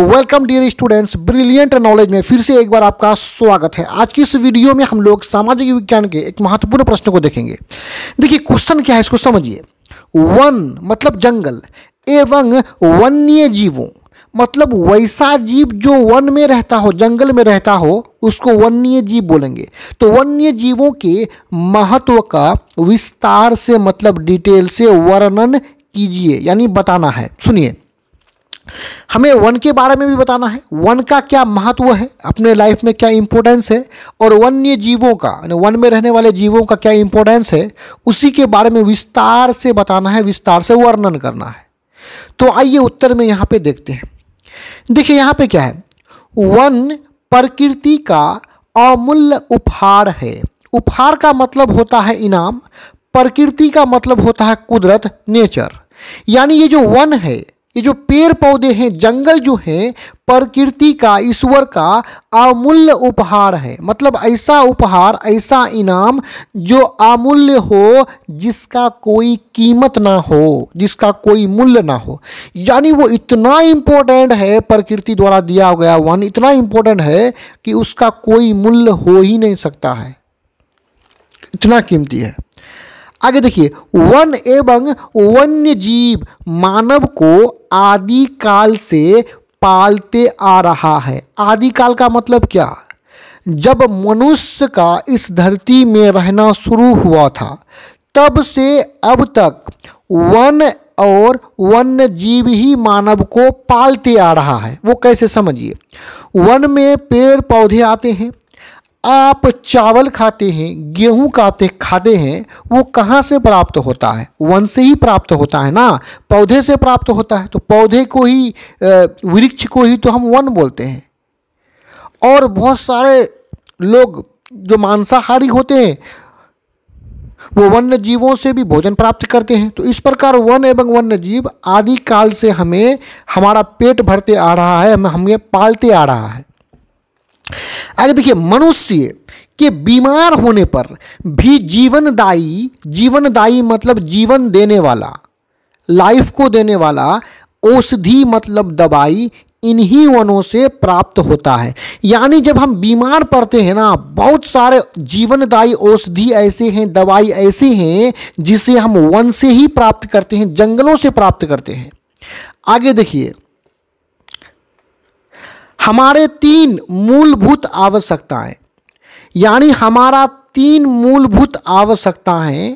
तो welcome dear students brilliant knowledge में फिर से एक बार आपका स्वागत है आज की इस वीडियो में हम लोग सामाजिक विज्ञान के एक महत्वपूर्ण प्रश्न को देखेंगे देखिए क्वेश्चन क्या है इसको समझिए वन मतलब जंगल एवं वन्य जीवों मतलब वैसा जीव जो वन में रहता हो जंगल में रहता हो उसको वन्य जीव बोलेंगे तो वन्य जीवों के महत्व का विस्तार से मतलब डिटेल से वर्णन कीजिए यानी बताना है सुनिए हमें वन के बारे में भी बताना है वन का क्या महत्व है अपने लाइफ में क्या इम्पोर्टेंस है और वन्य जीवों का यानी वन में रहने वाले जीवों का क्या इम्पोर्टेंस है उसी के बारे में विस्तार से बताना है विस्तार से वर्णन करना है तो आइए उत्तर में यहाँ पे देखते हैं देखिए यहाँ पे क्या है वन प्रकृति का अमूल्य उपहार है उपहार का मतलब होता है इनाम प्रकृति का मतलब होता है कुदरत नेचर यानी ये जो वन है ये जो पेड़ पौधे हैं जंगल जो हैं प्रकृति का ईश्वर का अमूल्य उपहार है मतलब ऐसा उपहार ऐसा इनाम जो अमूल्य हो जिसका कोई कीमत ना हो जिसका कोई मूल्य ना हो यानी वो इतना इम्पोर्टेंट है प्रकृति द्वारा दिया गया वन इतना इम्पोर्टेंट है कि उसका कोई मूल्य हो ही नहीं सकता है इतना कीमती है आगे देखिए वन एवं वन्य जीव मानव को आदि काल से पालते आ रहा है आदि काल का मतलब क्या जब मनुष्य का इस धरती में रहना शुरू हुआ था तब से अब तक वन और वन्य जीव ही मानव को पालते आ रहा है वो कैसे समझिए वन में पेड़ पौधे आते हैं आप चावल खाते हैं गेहूं खाते खाते हैं वो कहाँ से प्राप्त होता है वन से ही प्राप्त होता है ना पौधे से प्राप्त होता है तो पौधे को ही वृक्ष को ही तो हम वन बोलते हैं और बहुत सारे लोग जो मांसाहारी होते हैं वो वन्य जीवों से भी भोजन प्राप्त करते हैं तो इस प्रकार वन एवं वन्य जीव आदि काल से हमें हमारा पेट भरते आ रहा है हमें पालते आ रहा है आगे देखिए मनुष्य के बीमार होने पर भी जीवनदायी जीवनदायी मतलब जीवन देने वाला लाइफ को देने वाला औषधि मतलब दवाई इन्हीं वनों से प्राप्त होता है यानी जब हम बीमार पड़ते हैं ना बहुत सारे जीवनदायी औषधि ऐसे हैं दवाई ऐसे हैं जिसे हम वन से ही प्राप्त करते हैं जंगलों से प्राप्त करते हैं आगे देखिए हमारे तीन मूलभूत आवश्यकताएं यानी हमारा तीन मूलभूत आवश्यकताएं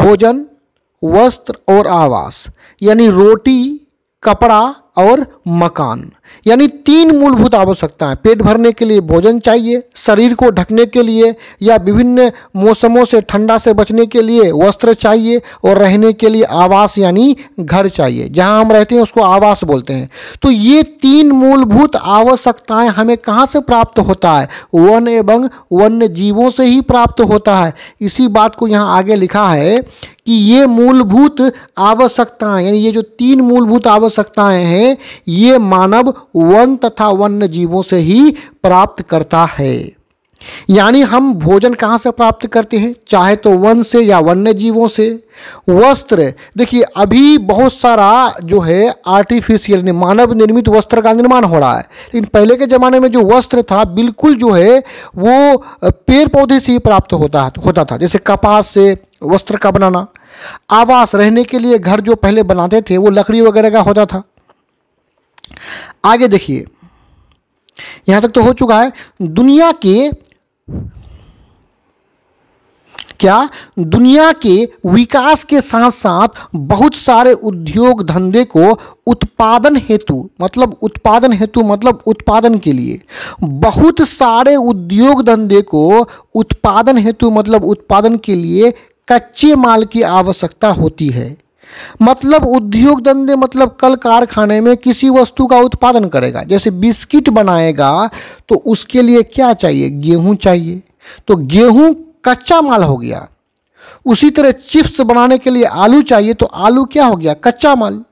भोजन वस्त्र और आवास यानी रोटी कपड़ा और मकान यानी तीन मूलभूत आवश्यकताएं पेट भरने के लिए भोजन चाहिए शरीर को ढकने के लिए या विभिन्न मौसमों से ठंडा से बचने के लिए वस्त्र चाहिए और रहने के लिए आवास यानी घर चाहिए जहां हम रहते हैं उसको आवास बोलते हैं तो ये तीन मूलभूत आवश्यकताएं हमें कहाँ से प्राप्त होता है वन एवं वन्य जीवों से ही प्राप्त होता है इसी बात को यहाँ आगे लिखा है कि ये मूलभूत आवश्यकताएं यानी ये जो तीन मूलभूत आवश्यकताएं हैं हैं ये मानव वन तथा वन्य जीवों से ही प्राप्त करता है यानी हम भोजन कहाँ से प्राप्त करते हैं चाहे तो वन से या वन्य जीवों से वस्त्र देखिए अभी बहुत सारा जो है आर्टिफिशियल मानव निर्मित वस्त्र का निर्माण हो रहा है लेकिन पहले के ज़माने में जो वस्त्र था बिल्कुल जो है वो पेड़ पौधे से ही प्राप्त होता होता था जैसे कपास से वस्त्र का बनाना आवास रहने के लिए घर जो पहले बनाते थे वो लकड़ी वगैरह का होता था आगे देखिए यहां तक तो हो चुका है दुनिया के क्या दुनिया के विकास के साथ साथ बहुत सारे उद्योग धंधे को उत्पादन हेतु मतलब उत्पादन हेतु मतलब उत्पादन के लिए बहुत सारे उद्योग धंधे को उत्पादन हेतु मतलब उत्पादन के लिए कच्चे माल की आवश्यकता होती है मतलब उद्योग धंधे मतलब कल कारखाने में किसी वस्तु का उत्पादन करेगा जैसे बिस्किट बनाएगा तो उसके लिए क्या चाहिए गेहूं चाहिए तो गेहूं कच्चा माल हो गया उसी तरह चिप्स बनाने के लिए आलू चाहिए तो आलू क्या हो गया कच्चा माल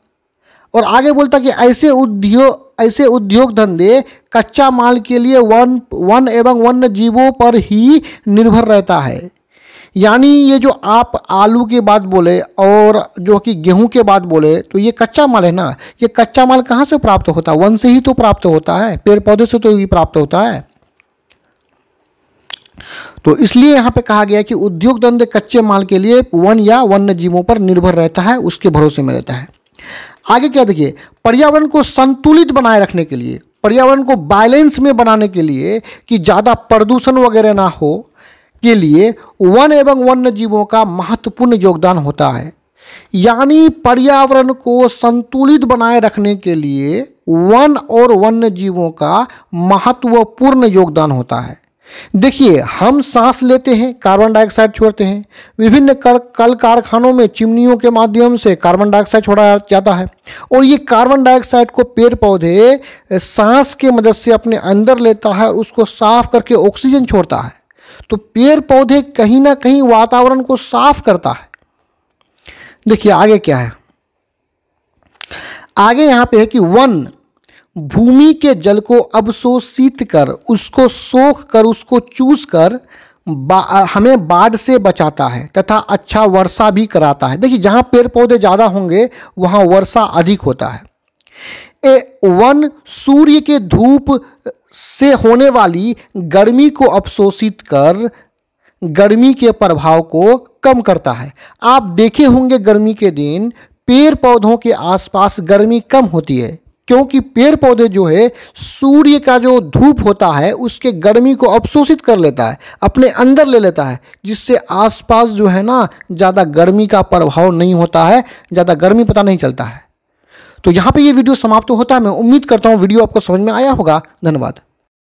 और आगे बोलता कि ऐसे उद्योग ऐसे उद्योग धंधे कच्चा माल के लिए वन वन एवं वन्य जीवों पर ही निर्भर रहता है यानी ये जो आप आलू के बाद बोले और जो कि गेहूं के बाद बोले तो ये कच्चा माल है ना ये कच्चा माल कहाँ से प्राप्त होता है वन से ही तो प्राप्त होता है पेड़ पौधे से तो ही प्राप्त होता है तो इसलिए यहाँ पे कहा गया कि उद्योग धंधे कच्चे माल के लिए वन या वन्य जीवों पर निर्भर रहता है उसके भरोसे में रहता है आगे क्या देखिए पर्यावरण को संतुलित बनाए रखने के लिए पर्यावरण को बैलेंस में बनाने के लिए कि ज़्यादा प्रदूषण वगैरह ना हो के लिए वन एवं वन्य जीवों का महत्वपूर्ण योगदान होता है यानी पर्यावरण को संतुलित बनाए रखने के लिए वन और वन्य जीवों का महत्वपूर्ण योगदान होता है देखिए हम सांस लेते हैं कार्बन डाइऑक्साइड छोड़ते हैं विभिन्न कर, कल कारखानों में चिमनियों के माध्यम से कार्बन डाइऑक्साइड छोड़ा जाता है और ये कार्बन डाइऑक्साइड को पेड़ पौधे सांस के मदद से अपने अंदर लेता है और उसको साफ करके ऑक्सीजन छोड़ता है तो पेड़ पौधे कहीं ना कहीं वातावरण को साफ करता है देखिए आगे क्या है आगे यहां पे है कि वन भूमि के जल को अवशोषित कर उसको सोख कर उसको चूस कर बा, हमें बाढ़ से बचाता है तथा अच्छा वर्षा भी कराता है देखिए जहां पेड़ पौधे ज़्यादा होंगे वहां वर्षा अधिक होता है ए वन सूर्य के धूप से होने वाली गर्मी को अवशोषित कर गर्मी के प्रभाव को कम करता है आप देखे होंगे गर्मी के दिन पेड़ पौधों के आसपास गर्मी कम होती है क्योंकि पेड़ पौधे जो है सूर्य का जो धूप होता है उसके गर्मी को अवशोषित कर लेता है अपने अंदर ले लेता है जिससे आसपास जो है ना ज़्यादा गर्मी का प्रभाव नहीं होता है ज़्यादा गर्मी पता नहीं चलता है तो यहाँ पे ये वीडियो समाप्त होता है मैं उम्मीद करता हूँ वीडियो आपको समझ में आया होगा धन्यवाद